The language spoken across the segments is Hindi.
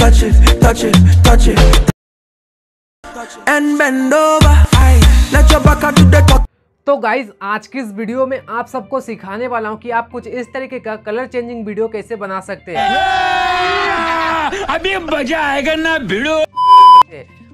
touch it, touch it, touch it. And bend over, I let your back do the talk. तो गाइज आज की इस वीडियो में आप सबको सिखाने वाला हूँ कि आप कुछ इस तरीके का कलर चेंजिंग वीडियो कैसे बना सकते हैं अभी मजा आएगा ना वीडियो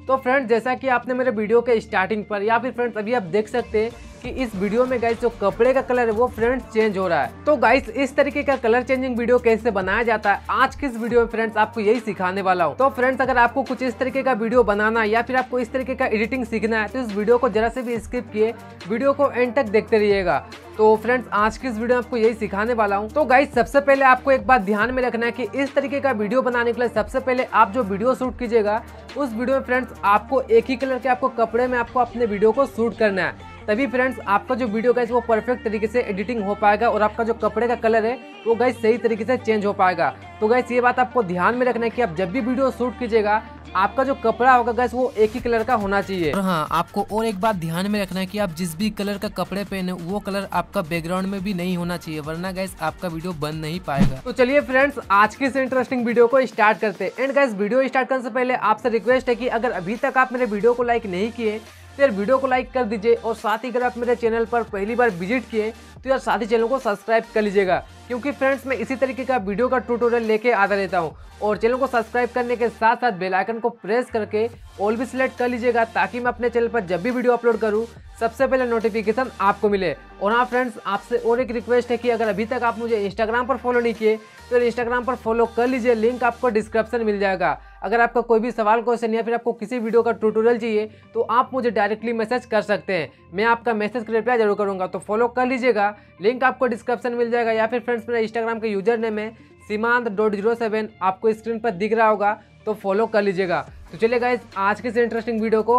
तो फ्रेंड्स जैसा कि आपने मेरे वीडियो के स्टार्टिंग पर या फिर फ्रेंड्स अभी आप देख सकते हैं कि इस वीडियो में गाइस जो कपड़े का कलर है वो फ्रेंड्स चेंज हो रहा है तो गाइस इस तरीके का कलर चेंजिंग वीडियो कैसे बनाया जाता है आज के इस वीडियो में फ्रेंड्स आपको यही सिखाने वाला हूँ तो फ्रेंड्स अगर आपको कुछ इस तरीके का वीडियो बनाना है या फिर आपको इस तरीके का एडिटिंग सीखना है तो इस वीडियो को जरा से भी स्किप किए वीडियो को एंड तक देखते रहिएगा तो फ्रेंड्स आज की इस वीडियो में आपको यही सिखाने वाला हूँ तो गाइज सबसे पहले आपको एक बात ध्यान में रखना है कि इस तरीके का वीडियो बनाने के लिए सबसे पहले आप जो वीडियो शूट कीजिएगा उस वीडियो में फ्रेंड्स आपको एक ही कलर के आपको कपड़े में आपको अपने वीडियो को शूट करना है तभी फ्रेंड्स आपका जो वीडियो गाइस वो परफेक्ट तरीके से एडिटिंग हो पाएगा और आपका जो कपड़े का कलर है वो गाइस सही तरीके से चेंज हो पाएगा तो गाइस ये बात आपको ध्यान में रखना है कि आप जब भी वीडियो शूट कीजिएगा आपका जो कपड़ा होगा गैस वो एक ही कलर का होना चाहिए और हाँ आपको और एक बात ध्यान में रखना है कि आप जिस भी कलर का कपड़े पहने वो कलर आपका बैकग्राउंड में भी नहीं होना चाहिए वरना गैस आपका वीडियो बन नहीं पाएगा तो चलिए फ्रेंड्स आज की इस इंटरेस्टिंग वीडियो को स्टार्ट करते हैं एंड गैस वीडियो स्टार्ट करने से पहले आपसे रिक्वेस्ट है की अगर अभी तक आप मेरे वीडियो को लाइक नहीं किए तो यार वीडियो को लाइक कर दीजिए और साथ ही अगर आप मेरे चैनल पर पहली बार विजिट किए तो यार साथ ही चैनल को सब्सक्राइब कर लीजिएगा क्योंकि फ्रेंड्स मैं इसी तरीके का वीडियो का ट्यूटोरियल लेके आता रहता हूँ और चैनल को सब्सक्राइब करने के साथ साथ बेल आइकन को प्रेस करके ऑल भी सिलेक्ट कर लीजिएगा ताकि मैं अपने चैनल पर जब भी वीडियो अपलोड करूँ सबसे पहले नोटिफिकेशन आपको मिले और हाँ फ्रेंड्स आपसे और एक रिक्वेस्ट है कि अगर अभी तक आप मुझे इंस्टाग्राम पर फॉलो नहीं किए तो इंस्टाग्राम पर फॉलो कर लीजिए लिंक आपको डिस्क्रिप्शन मिल जाएगा अगर आपका कोई भी सवाल क्वेश्चन या फिर आपको किसी वीडियो का ट्यूटोरियल चाहिए तो आप मुझे डायरेक्टली मैसेज कर सकते हैं मैं आपका मैसेज का रिप्लाई जरूर करूँगा तो फॉलो कर लीजिएगा लिंक आपको डिस्क्रिप्शन मिल जाएगा या फिर फ्रेंड्स मेरा इंस्टाग्राम के यूजर नेम है सीमांत डॉट जीरो सेवन आपको स्क्रीन पर दिख रहा होगा तो फॉलो कर लीजिएगा तो चलिए गाइज आज के इस इंटरेस्टिंग वीडियो को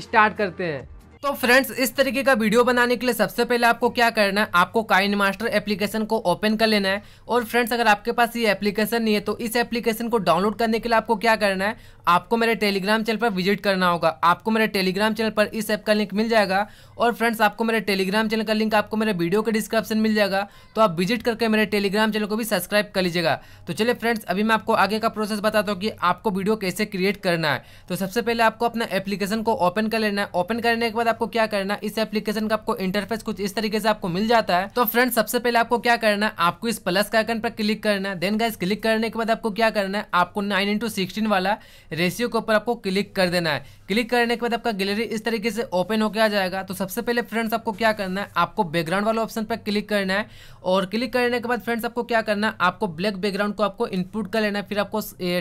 स्टार्ट करते हैं तो फ्रेंड्स इस तरीके का वीडियो बनाने के लिए सबसे पहले आपको क्या करना है आपको काइन मास्टर एप्लीकेशन को ओपन कर लेना है और फ्रेंड्स अगर आपके पास ये एप्लीकेशन नहीं है तो इस एप्लीकेशन को डाउनलोड करने के लिए आपको क्या करना है आपको मेरे टेलीग्राम चैनल पर विजिट करना होगा आपको मेरे टेलीग्राम चैनल पर इस ऐप का लिंक मिल जाएगा और फ्रेंड्स आपको मेरे टेलीग्राम चैनल का लिंक आपको मेरे वीडियो के डिस्क्रिप्शन मिल जाएगा तो आप विजिट करके मेरे टेलीग्राम चैनल को भी सब्सक्राइब कर लीजिएगा तो चलिए फ्रेंड्स अभी मैं आपको आगे का प्रोसेस बताता हूँ कि आपको वीडियो कैसे क्रिएट करना है तो सबसे पहले आपको अपना एप्लीकेशन को ओपन कर लेना है ओपन करने के बाद आपको क्या करना इस एप्लीकेशन का आपको इंटरफेस कुछ इस तरीके से आपको मिल जाता है तो फ्रेंड सबसे पहले आपको क्या करना है आपको इस प्लस का आइकन पर क्लिक करना है देन गाइस क्लिक करने के बाद आपको क्या करना है आपको नाइन इंटू सिक्सटीन वाला रेशियो के ऊपर आपको क्लिक कर देना है क्लिक करने के बाद आपका गैलरी इस तरीके से ओपन होकर आ जाएगा तो सबसे पहले फ्रेंड्स आपको क्या करना है आपको बैकग्राउंड वाले ऑप्शन पर क्लिक करना है और क्लिक करने के बाद फ्रेंड्स आपको क्या करना है आपको ब्लैक बैकग्राउंड को आपको इनपुट कर लेना है फिर आपको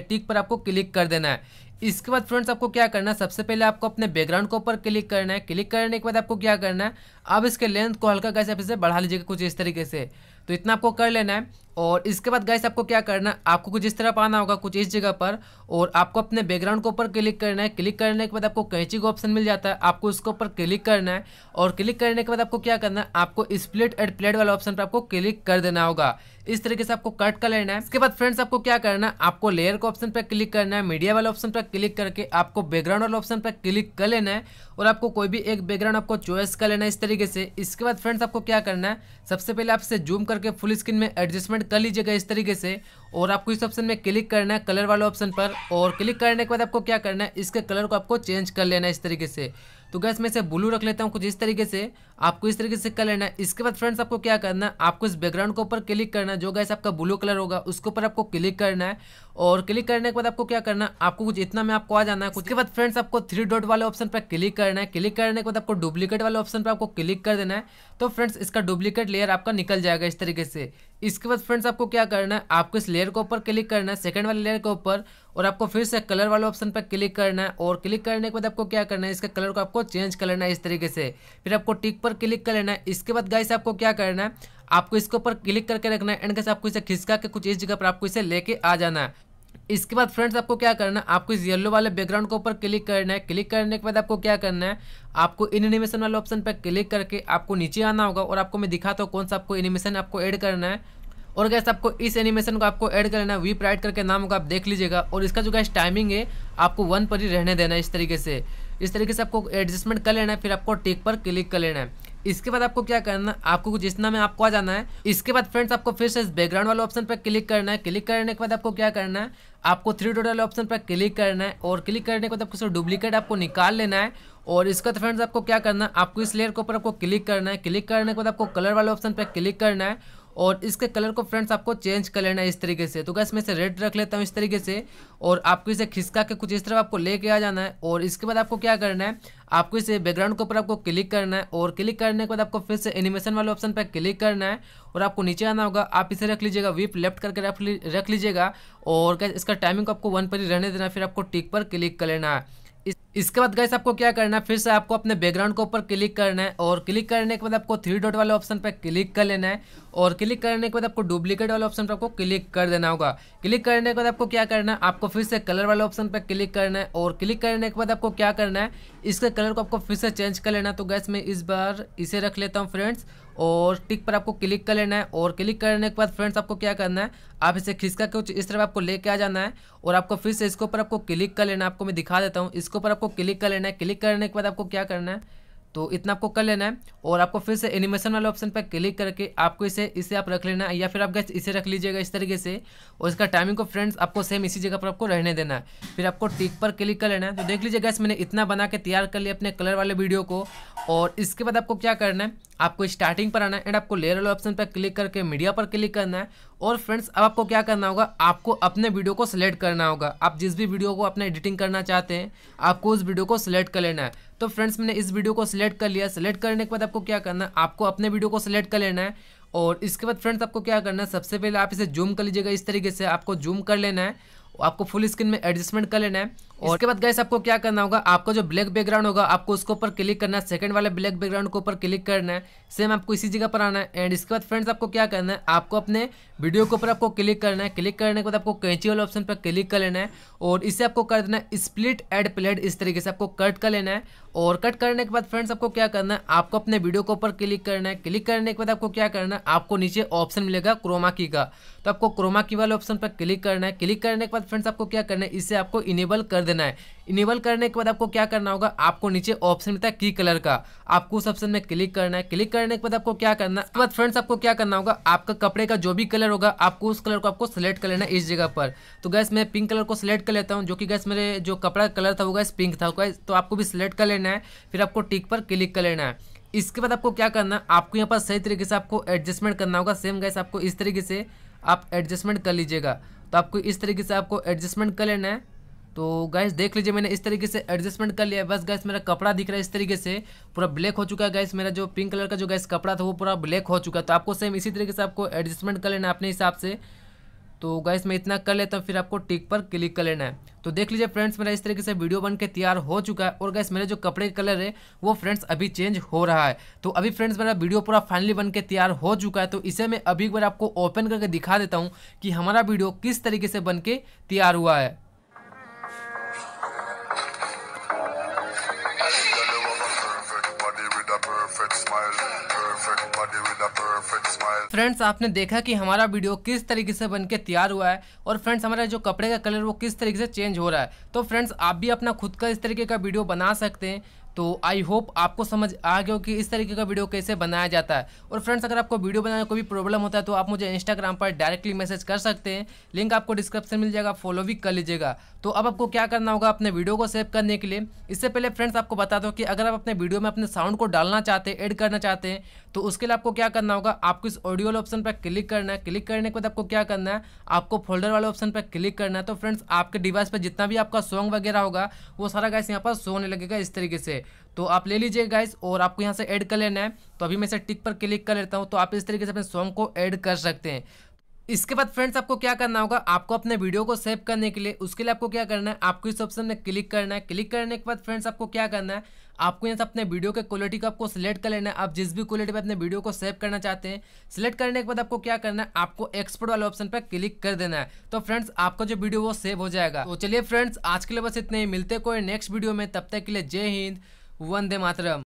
टिक पर आपको क्लिक कर देना है इसके बाद फ्रेंड्स आपको क्या करना है सबसे पहले आपको अपने बैकग्राउंड के ऊपर क्लिक करना है क्लिक करने के बाद आपको क्या करना है अब इसके लेंथ को हल्का कैसे फिर से बढ़ा लीजिएगा कुछ इस तरीके से तो इतना आपको कर लेना है और इसके बाद गाइस आपको क्या करना है आपको कुछ इस तरफ आना होगा कुछ इस जगह पर और आपको अपने बैकग्राउंड के ऊपर क्लिक करना है क्लिक करने के बाद आपको कैंची का ऑप्शन मिल जाता है आपको उसके ऊपर क्लिक करना है और क्लिक करने के बाद आपको क्या करना है आपको स्प्लिट एड प्लेट वाला ऑप्शन पर आपको क्लिक कर देना होगा इस तरीके से आपको कट कर लेना है इसके बाद फ्रेंड्स आपको क्या करना है आपको लेयर के ऑप्शन पर क्लिक करना है मीडिया वाले ऑप्शन पर क्लिक करके आपको बैकग्राउंड वाले ऑप्शन पर क्लिक कर लेना है और आपको कोई भी एक बैकग्राउंड आपको चॉइस कर लेना है इस तरीके से इसके बाद फ्रेंड्स आपको क्या करना है सबसे पहले आपसे जूम करके फुल स्क्रीन में एडजस्टमेंट सेलेक्ट कर लीजिएगा इस तरीके से और आपको इस ऑप्शन में क्लिक करना है कलर वाले ऑप्शन पर और क्लिक करने के बाद आपको क्या करना है इसके कलर को आपको चेंज कर लेना है इस तरीके से तो गैस मैं इसे ब्लू रख लेता हूँ कुछ इस तरीके से आपको इस तरीके से कर लेना है इसके बाद फ्रेंड्स आपको क्या करना है आपको इस बैकग्राउंड के ऊपर क्लिक करना है जो गैस आपका ब्लू कलर होगा उसके ऊपर आपको क्लिक करना है और क्लिक करने के बाद आपको क्या करना है आपको कुछ इतना में आपको आ जाना है कुछ के बाद फ्रेंड्स आपको थ्री डॉट वाले ऑप्शन पर क्लिक करना है क्लिक करने के बाद आपको डुप्लीकेट वाले ऑप्शन पर आपको क्लिक कर देना है तो फ्रेंड्स इसका डुप्लीकेट लेयर आपका निकल जाएगा इस तरीके से इसके बाद फ्रेंड्स आपको क्या करना है आपको इस लेयर के ऊपर क्लिक करना है सेकंड वाले लेयर के ऊपर और आपको फिर से कलर वाले ऑप्शन पर क्लिक करना है और क्लिक करने के बाद आपको क्या करना है इसके कलर को आपको चेंज कर लेना है इस तरीके से फिर आपको टिक पर क्लिक कर लेना है इसके बाद गाइस आपको क्या करना है आपको इसके ऊपर क्लिक करके रखना है एंड कैसे आपको इसे खिसका के कुछ इस जगह पर आपको इसे लेके आ जाना है इसके बाद फ्रेंड्स आपको क्या करना है आपको इस येलो वाले बैकग्राउंड के ऊपर क्लिक करना है क्लिक करने के बाद आपको क्या करना है आपको इन एनिमेशन वाले ऑप्शन पर क्लिक करके आपको नीचे आना होगा और आपको मैं दिखाता हूँ कौन सा आपको एनिमेशन आपको ऐड करना है और गैस आपको इस एनिमेशन को आपको ऐड करना है वीप राइट करके नाम होगा आप देख लीजिएगा और इसका जो गैस टाइमिंग है आपको वन पर ही रहने देना है इस तरीके से इस तरीके से आपको एडजस्टमेंट कर लेना है फिर आपको टिक पर क्लिक कर लेना है इसके बाद आपको क्या करना आपको जितना में आपको आ जाना है इसके बाद फ्रेंड्स आपको फिर से बैकग्राउंड वाले ऑप्शन पर क्लिक करना है क्लिक करने के बाद आपको क्या करना है आपको थ्री डॉट वाले ऑप्शन पर क्लिक करना है और क्लिक करने के बाद आपको डुप्लीकेट आपको निकाल लेना है और इसके बाद फ्रेंड्स आपको क्या करना है आपको इस लेयर के ऊपर आपको क्लिक करना है क्लिक करने के बाद आपको कलर वाले ऑप्शन पर क्लिक करना है और इसके कलर को फ्रेंड्स आपको चेंज कर लेना है इस तरीके से तो गैस मैं इसे रेड रख लेता हूँ इस तरीके से और आपको इसे खिसका के कुछ इस तरफ आपको लेके आ जाना है और इसके बाद आपको क्या करना है आपको इसे बैकग्राउंड के ऊपर आपको क्लिक करना है और क्लिक करने के बाद आपको फिर से एनिमेशन वाले ऑप्शन पर क्लिक करना है और आपको नीचे आना होगा आप इसे रख लीजिएगा वीप लेफ्ट करके रख लीजिएगा और इसका टाइमिंग आपको वन पर ही रहने देना फिर आपको टिक पर क्लिक कर लेना है इस इसके बाद गैस आपको क्या करना है फिर से आपको अपने बैकग्राउंड के ऊपर क्लिक करना है और क्लिक करने के बाद आपको थ्री डॉट वाले ऑप्शन पर क्लिक कर लेना है और क्लिक करने के बाद आपको डुप्लीकेट वाले ऑप्शन पर आपको क्लिक कर देना होगा क्लिक करने के बाद आपको क्या करना है आपको फिर से कलर वाले ऑप्शन पर क्लिक करना है और क्लिक करने के बाद आपको क्या करना है इसके कलर को आपको फिर से चेंज कर लेना है तो गैस मैं इस बार इसे रख लेता हूँ फ्रेंड्स और टिक पर आपको क्लिक कर लेना है और क्लिक करने के बाद फ्रेंड्स आपको क्या करना है आप इसे खिसका कुछ इस तरफ आपको लेके आ जाना है और आपको फिर से इसके ऊपर आपको क्लिक कर लेना है आपको मैं दिखा देता हूँ इसके ऊपर आपको आपको क्लिक कर लेना है क्लिक करने के बाद आपको क्या करना है तो इतना आपको कर लेना है और आपको फिर से एनिमेशन वाले ऑप्शन पर क्लिक करके आपको इसे इसे आप रख लेना है या फिर आप गैस इसे रख लीजिएगा इस तरीके से और इसका टाइमिंग को फ्रेंड्स आपको सेम इसी जगह पर आपको रहने देना है फिर आपको टिक पर क्लिक कर लेना है तो देख लीजिए गैस मैंने इतना बना के तैयार कर लिया अपने कलर वाले वीडियो को और इसके बाद आपको क्या करना है आपको स्टार्टिंग पर आना है एंड आपको लेयर वाले ऑप्शन पर क्लिक करके मीडिया पर क्लिक करना है और फ्रेंड्स अब आपको क्या करना होगा आपको अपने वीडियो को सिलेक्ट करना होगा आप जिस भी वीडियो को अपने एडिटिंग करना चाहते हैं आपको उस वीडियो को सिलेक्ट कर लेना है तो फ्रेंड्स मैंने इस वीडियो को सिलेक्ट कर लिया सिलेक्ट करने के बाद आपको क्या करना है आपको अपने वीडियो को सिलेक्ट कर लेना है और इसके बाद फ्रेंड्स आपको क्या करना है सबसे पहले आप इसे जूम कर लीजिएगा इस तरीके से आपको जूम कर लेना है आपको फुल स्क्रीन में एडजस्टमेंट कर लेना है और इसके बाद गैस आपको क्या करना होगा आपका जो ब्लैक बैकग्राउंड होगा आपको उसके ऊपर क्लिक करना है सेकंड वाले ब्लैक बैकग्राउंड के ऊपर क्लिक करना है सेम आपको इसी जगह पर आना है एंड इसके बाद फ्रेंड्स आपको क्या करना है आपको अपने वीडियो के ऊपर आपको क्लिक करना है क्लिक करने के बाद आपको कैंची वाले ऑप्शन पर क्लिक कर लेना है और इसे आपको कर देना है स्प्लिट एड प्लेड इस तरीके से आपको कट कर लेना है और कट करने के बाद फ्रेंड्स आपको क्या करना है आपको अपने वीडियो के ऊपर क्लिक करना है क्लिक करने के बाद आपको क्या करना है आपको नीचे ऑप्शन मिलेगा क्रोमा की का तो आपको क्रोमा की वाले ऑप्शन पर क्लिक करना है क्लिक करने के बाद फ्रेंड्स आपको क्या करना है इसे आपको इनेबल कर देना है इनेबल करने के बाद आपको क्या करना होगा आपको नीचे ऑप्शन मिलता है की कलर का आपको उस ऑप्शन में क्लिक करना है क्लिक करने के बाद आपको क्या करना है बाद फ्रेंड्स आपको क्या करना होगा आपका कपड़े का जो भी कलर होगा आपको उस कलर को आपको सेलेक्ट कर लेना है इस जगह पर तो गैस मैं पिंक कलर को सिलेक्ट कर लेता हूँ जो कि गैस मेरे जो कपड़ा कलर था वो गैस पिंक था गैस तो आपको भी सिलेक्ट कर लेना है फिर आपको टिक पर क्लिक कर लेना है इसके बाद आपको क्या करना है आपको यहाँ पर सही तरीके से आपको एडजस्टमेंट करना होगा सेम गैस आपको इस तरीके से आप एडजस्टमेंट कर लीजिएगा तो आपको इस तरीके से आपको एडजस्टमेंट कर लेना है तो गैस देख लीजिए मैंने इस तरीके से एडजस्टमेंट कर लिया है बस गैस मेरा कपड़ा दिख रहा है इस तरीके से पूरा ब्लैक हो चुका है गैस मेरा जो पिंक कलर का जो गैस कपड़ा था वो पूरा ब्लैक हो चुका है तो आपको सेम इसी तरीके से आपको एडजस्टमेंट कर लेना है अपने हिसाब से तो गैस मैं इतना कर लेता हूँ फिर आपको टिक पर क्लिक कर लेना है तो देख लीजिए फ्रेंड्स मेरा इस तरीके से वीडियो बन के तैयार हो चुका है और गैस मेरे जो कपड़े का कलर है वो फ्रेंड्स अभी चेंज हो रहा है तो अभी फ्रेंड्स मेरा वीडियो पूरा फाइनली बन के तैयार हो चुका है तो इसे मैं अभी एक बार आपको ओपन करके दिखा देता हूँ कि हमारा वीडियो किस तरीके से बन के तैयार हुआ है फ्रेंड्स आपने देखा कि हमारा वीडियो किस तरीके से बन के तैयार हुआ है और फ्रेंड्स हमारा जो कपड़े का कलर वो किस तरीके से चेंज हो रहा है तो फ्रेंड्स आप भी अपना खुद का इस तरीके का वीडियो बना सकते हैं तो आई होप आपको समझ आ गया कि इस तरीके का वीडियो कैसे बनाया जाता है और फ्रेंड्स अगर आपको वीडियो बनाने में कोई प्रॉब्लम होता है तो आप मुझे इंस्टाग्राम पर डायरेक्टली मैसेज कर सकते हैं लिंक आपको डिस्क्रिप्शन मिल जाएगा फॉलो भी कर लीजिएगा तो अब आपको क्या करना होगा अपने वीडियो को सेव करने के लिए इससे पहले फ्रेंड्स आपको बता दो कि अगर आप अपने वीडियो में अपने साउंड को डालना चाहते हैं एड करना चाहते हैं तो उसके लिए आपको क्या करना होगा आपको इस ऑडियो वाले ऑप्शन पर क्लिक करना है क्लिक करने के बाद आपको क्या करना है आपको फोल्डर वाले ऑप्शन पर क्लिक करना है तो फ्रेंड्स आपके डिवाइस पर जितना भी आपका सॉन्ग वगैरह होगा वो सारा गैस यहाँ पर सोने लगेगा इस तरीके से तो आप ले लीजिए गाइस और आपको यहाँ से ऐड कर लेना है तो अभी मैं इसे टिक पर क्लिक कर लेता हूँ तो आप इस तरीके से अपने सॉन्ग को ऐड कर सकते हैं इसके बाद फ्रेंड्स आपको क्या करना होगा आपको अपने वीडियो को सेव करने के लिए उसके लिए आपको क्या करना है आपको इस ऑप्शन में क्लिक करना है क्लिक करने के बाद फ्रेंड्स आपको क्या करना है आपको यहाँ से अपने वीडियो के क्वालिटी को आपको सिलेक्ट कर लेना है आप जिस भी क्वालिटी पर अपने वीडियो को सेव करना चाहते हैं सिलेक्ट करने के बाद आपको क्या करना है आपको एक्सपोर्ट वाले ऑप्शन पर क्लिक कर देना है तो फ्रेंड्स आपका जो वीडियो वो सेव हो जाएगा तो चलिए फ्रेंड्स आज के लिए बस इतने ही मिलते कोई नेक्स्ट वीडियो में तब तक के लिए जय हिंद वंदे मातरम